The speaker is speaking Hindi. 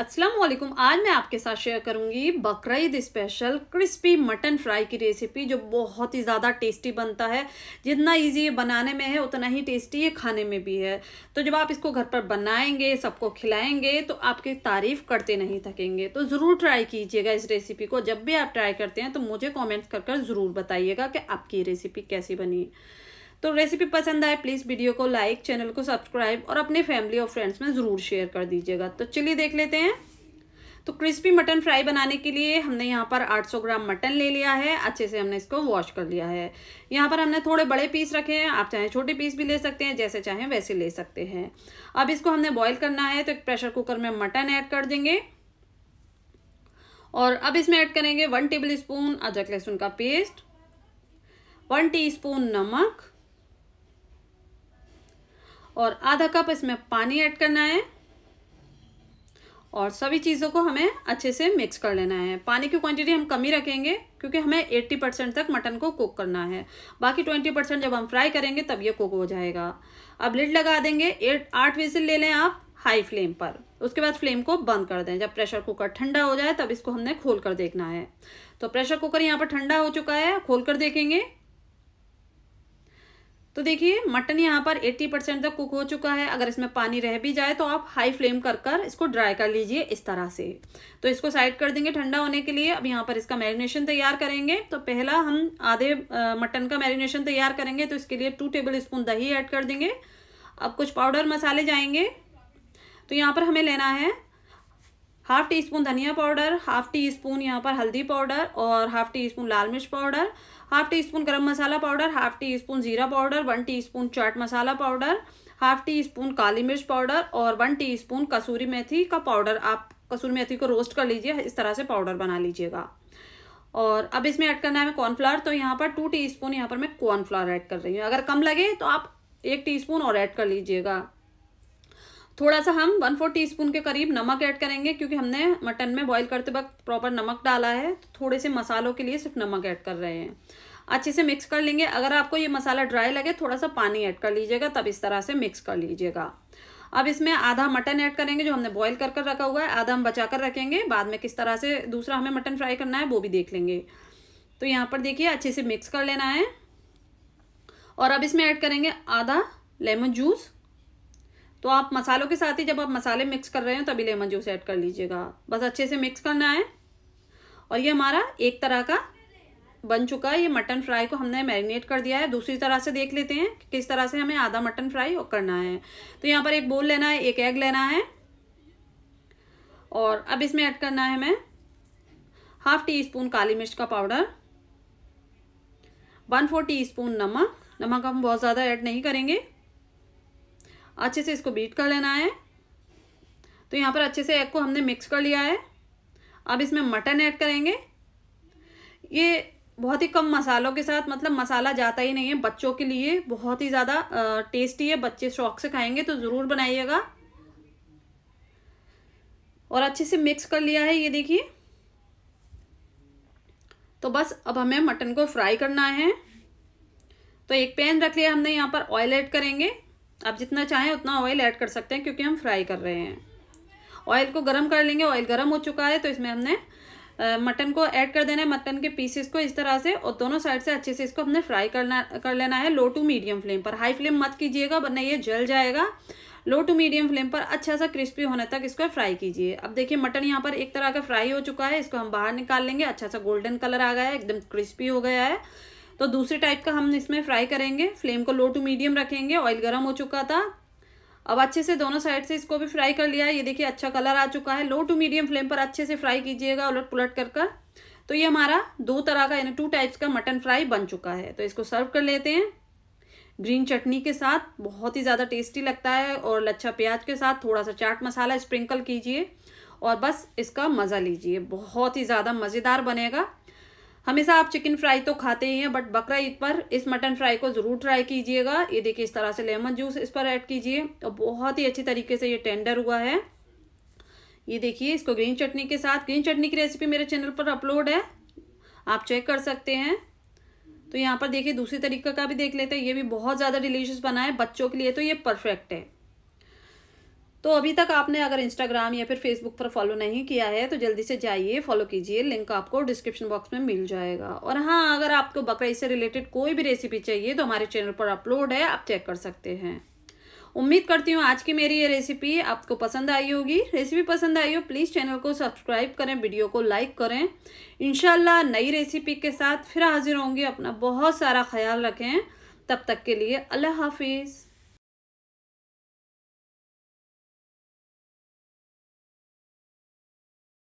असलम आज मैं आपके साथ शेयर करूंगी बकर स्पेशल क्रिस्पी मटन फ्राई की रेसिपी जो बहुत ही ज़्यादा टेस्टी बनता है जितना इजी ये बनाने में है उतना ही टेस्टी ये खाने में भी है तो जब आप इसको घर पर बनाएंगे सबको खिलाएंगे तो आपकी तारीफ़ करते नहीं थकेंगे तो ज़रूर ट्राई कीजिएगा इस रेसिपी को जब भी आप ट्राई करते हैं तो मुझे कॉमेंट्स कर कर ज़रूर बताइएगा कि आपकी रेसिपी कैसी बनी तो रेसिपी पसंद आए प्लीज़ वीडियो को लाइक चैनल को सब्सक्राइब और अपने फैमिली और फ्रेंड्स में ज़रूर शेयर कर दीजिएगा तो चलिए देख लेते हैं तो क्रिस्पी मटन फ्राई बनाने के लिए हमने यहाँ पर 800 ग्राम मटन ले लिया है अच्छे से हमने इसको वॉश कर लिया है यहाँ पर हमने थोड़े बड़े पीस रखे हैं आप चाहें छोटे पीस भी ले सकते हैं जैसे चाहें वैसे ले सकते हैं अब इसको हमने बॉईल करना है तो एक प्रेशर कुकर में मटन ऐड कर देंगे और अब इसमें ऐड करेंगे वन टेबल स्पून अदरक लहसुन का पेस्ट वन टी नमक और आधा कप इसमें पानी ऐड करना है और सभी चीज़ों को हमें अच्छे से मिक्स कर लेना है पानी की क्वांटिटी हम कम ही रखेंगे क्योंकि हमें 80 परसेंट तक मटन को कुक करना है बाकी 20 परसेंट जब हम फ्राई करेंगे तब ये कुक हो जाएगा अब लिड लगा देंगे एट आठ विजिल ले लें आप हाई फ्लेम पर उसके बाद फ्लेम को बंद कर दें जब प्रेशर कुकर ठंडा हो जाए तब इसको हमने खोल कर देखना है तो प्रेशर कुकर यहाँ पर ठंडा हो चुका है खोल कर देखेंगे तो देखिए मटन यहाँ पर 80 परसेंट तक कुक हो चुका है अगर इसमें पानी रह भी जाए तो आप हाई फ्लेम कर कर इसको ड्राई कर लीजिए इस तरह से तो इसको साइड कर देंगे ठंडा होने के लिए अब यहाँ पर इसका मैरिनेशन तैयार करेंगे तो पहला हम आधे मटन का मैरिनेशन तैयार करेंगे तो इसके लिए टू टेबल स्पून दही ऐड कर देंगे अब कुछ पाउडर मसाले जाएंगे तो यहाँ पर हमें लेना है हाफ टी स्पून धनिया पाउडर हाफ टी स्पून यहाँ पर हल्दी पाउडर और हाफ टी स्पून लाल मिर्च powder half teaspoon garam masala powder half teaspoon जीरा powder one teaspoon chaat masala powder half teaspoon काली मिर्च पाउडर और वन टी स्पून कसूरी मेथी का पाउडर आप कसूरी मेथी को रोस्ट कर लीजिए इस तरह से पाउडर बना लीजिएगा और अब इसमें ऐड करना है हमें कॉर्नफ्लावर तो यहाँ पर टू टी स्पून यहाँ पर मैं कॉर्नफ्लावर ऐड कर रही हूँ अगर कम लगे तो आप एक स्पून और ऐड कर लीजिएगा थोड़ा सा हम वन फोर टी के करीब नमक ऐड करेंगे क्योंकि हमने मटन में बॉईल करते वक्त प्रॉपर नमक डाला है तो थोड़े से मसालों के लिए सिर्फ नमक ऐड कर रहे हैं अच्छे से मिक्स कर लेंगे अगर आपको ये मसाला ड्राई लगे थोड़ा सा पानी ऐड कर लीजिएगा तब इस तरह से मिक्स कर लीजिएगा अब इसमें आधा मटन ऐड करेंगे जो हमने बॉईल कर कर रखा हुआ है आधा हम बचा कर रखेंगे बाद में किस तरह से दूसरा हमें मटन फ्राई करना है वो भी देख लेंगे तो यहाँ पर देखिए अच्छे से मिक्स कर लेना है और अब इसमें ऐड करेंगे आधा लेमन जूस तो आप मसालों के साथ ही जब आप मसाले मिक्स कर रहे हो तभी लेमन जूस ऐड कर लीजिएगा बस अच्छे से मिक्स करना है और ये हमारा एक तरह का बन चुका है ये मटन फ्राई को हमने मैरिनेट कर दिया है दूसरी तरह से देख लेते हैं कि किस तरह से हमें आधा मटन फ्राई करना है तो यहाँ पर एक बोल लेना है एक एग लेना है और अब इसमें ऐड करना है हमें हाफ टी स्पून काली मिर्च का powder one four teaspoon नमक नमक हम बहुत ज़्यादा ऐड नहीं करेंगे अच्छे से इसको बीट कर लेना है तो यहाँ पर अच्छे से एग को हमने मिक्स कर लिया है अब इसमें मटन ऐड करेंगे ये बहुत ही कम मसालों के साथ मतलब मसाला जाता ही नहीं है बच्चों के लिए बहुत ही ज़्यादा टेस्टी है बच्चे शौक से खाएंगे तो ज़रूर बनाइएगा और अच्छे से मिक्स कर लिया है ये देखिए तो बस अब हमें मटन को फ्राई करना है तो एक पैन रख लिया हमने यहाँ पर ऑयल ऐड करेंगे आप जितना चाहें उतना ऑयल ऐड कर सकते हैं क्योंकि हम फ्राई कर रहे हैं ऑयल को गर्म कर लेंगे ऑयल गर्म हो चुका है तो इसमें हमने मटन को ऐड कर देना है मटन के पीसेस को इस तरह से और दोनों साइड से अच्छे से इसको हमने फ्राई करना कर लेना है लो टू मीडियम फ्लेम पर हाई फ्लेम मत कीजिएगा वरना ये जल जाएगा लो टू मीडियम फ्लेम पर अच्छा सा क्रिस्पी होने तक इसको फ्राई कीजिए अब देखिए मटन यहाँ पर एक तरह का फ्राई हो चुका है इसको हम बाहर निकाल लेंगे अच्छा सा गोल्डन कलर आ गया है एकदम क्रिस्पी हो गया है तो दूसरे टाइप का हम इसमें फ्राई करेंगे फ्लेम को लो टू मीडियम रखेंगे ऑयल गर्म हो चुका था अब अच्छे से दोनों साइड से इसको भी फ्राई कर लिया है ये देखिए अच्छा कलर आ चुका है लो टू मीडियम फ्लेम पर अच्छे से फ्राई कीजिएगा उलट पुलट कर कर तो ये हमारा दो तरह का यानी टू टाइप्स का मटन फ्राई बन चुका है तो इसको सर्व कर लेते हैं ग्रीन चटनी के साथ बहुत ही ज़्यादा टेस्टी लगता है और लच्छा प्याज के साथ थोड़ा सा चाट मसाला स्प्रिंकल कीजिए और बस इसका मज़ा लीजिए बहुत ही ज़्यादा मज़ेदार बनेगा हमेशा आप चिकन फ्राई तो खाते ही हैं बट बकरा ईद पर इस मटन फ्राई को ज़रूर ट्राई कीजिएगा ये देखिए इस तरह से लेमन जूस इस पर ऐड कीजिए और तो बहुत ही अच्छी तरीके से ये टेंडर हुआ है ये देखिए इसको ग्रीन चटनी के साथ ग्रीन चटनी की रेसिपी मेरे चैनल पर अपलोड है आप चेक कर सकते हैं तो यहाँ पर देखिए दूसरी तरीके का भी देख लेते हैं ये भी बहुत ज़्यादा डिलीशियस बना है बच्चों के लिए तो ये परफेक्ट है तो अभी तक आपने अगर इंस्टाग्राम या फिर फेसबुक पर फॉलो नहीं किया है तो जल्दी से जाइए फॉलो कीजिए लिंक आपको डिस्क्रिप्शन बॉक्स में मिल जाएगा और हाँ अगर आपको बकराई से रिलेटेड कोई भी रेसिपी चाहिए तो हमारे चैनल पर अपलोड है आप चेक कर सकते हैं उम्मीद करती हूँ आज की मेरी ये रेसिपी आपको पसंद आई होगी रेसिपी पसंद आई हो प्लीज़ चैनल को सब्सक्राइब करें वीडियो को लाइक करें इन नई रेसिपी के साथ फिर हाजिर होंगी अपना बहुत सारा ख्याल रखें तब तक के लिए अल्लाह हाफिज़